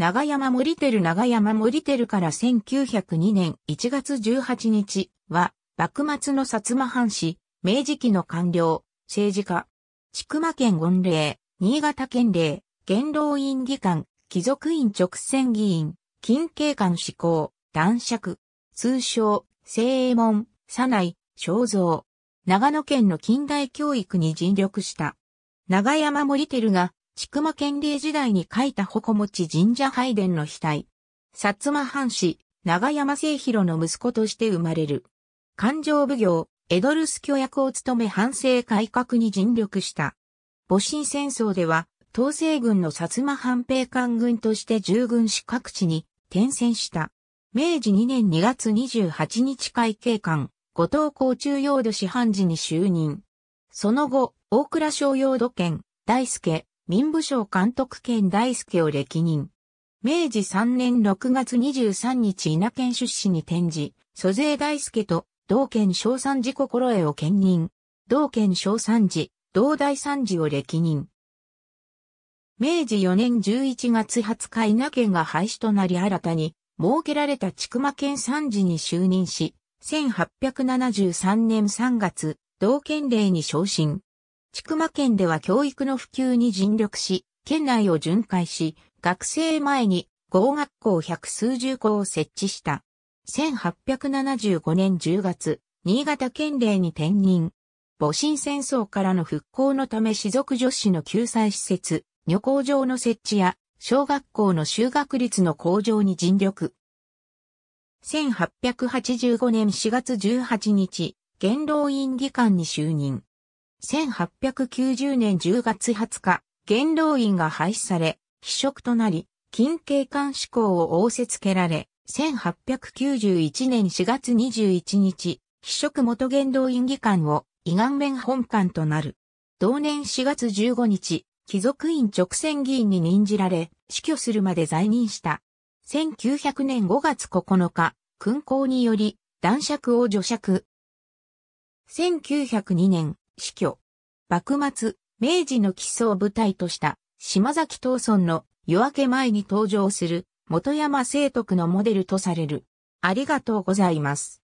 長山森テル長山森テルから1902年1月18日は、幕末の薩摩藩士、明治期の官僚、政治家、筑馬県御礼、新潟県令、元老院議官、貴族院直選議員、近景官志向、男爵、通称、正衛門、左内、肖像、長野県の近代教育に尽力した。長山森テルが筑摩県令時代に書いた矛持神社拝殿の額。薩摩藩士、長山清弘の息子として生まれる。勘定奉行、エドルス巨役を務め藩政改革に尽力した。戊辰戦争では、東西軍の薩摩藩兵官軍として従軍し各地に転戦した。明治2年2月28日会計官、後藤校中用土師藩事に就任。その後、大倉商用土県、大輔、民部省監督兼大輔を歴任。明治3年6月23日稲県出資に転じ、租税大輔と同県小三寺心得を兼任。同県小三寺、同大三寺を歴任。明治4年11月20日稲県が廃止となり新たに設けられた千曲県三寺に就任し、1873年3月、同県令に昇進。千曲県では教育の普及に尽力し、県内を巡回し、学生前に合学校百数十校を設置した。1875年10月、新潟県令に転任。戊辰戦争からの復興のため士族女子の救済施設、女行場の設置や、小学校の修学率の向上に尽力。1885年4月18日、元老院議官に就任。1890年10月20日、元老院が廃止され、非職となり、近景官志向を仰せつけられ、1891年4月21日、非職元元老院議官を、胃顔面本官となる。同年4月15日、貴族院直選議員に任じられ、死去するまで在任した。1900年5月9日、勲功により、男爵を除爵。1902年、死去。幕末、明治の基礎を舞台とした、島崎藤村の夜明け前に登場する、本山聖徳のモデルとされる。ありがとうございます。